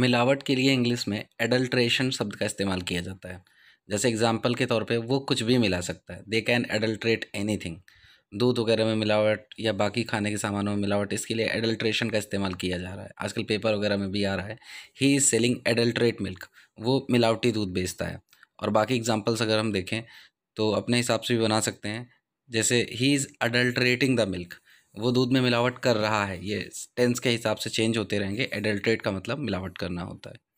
मिलावट के लिए इंग्लिश में एडल्ट्रेशन शब्द का इस्तेमाल किया जाता है जैसे एग्जाम्पल के तौर पर वो कुछ भी मिला सकता है दे कैन एडल्ट्रेट एनी दूध वगैरह में मिलावट या बाकी खाने के सामानों में मिलावट इसके लिए एडल्ट्रेशन का इस्तेमाल किया जा रहा है आजकल पेपर वगैरह में भी आ रहा है he is selling adulterate milk वो मिलावटी दूध बेचता है और बाकी एग्जाम्पल्स अगर हम देखें तो अपने हिसाब से भी बना सकते हैं जैसे he is adulterating the milk वो दूध में मिलावट कर रहा है ये टेंस के हिसाब से चेंज होते रहेंगे एडल्ट्रेट का मतलब मिलावट करना होता है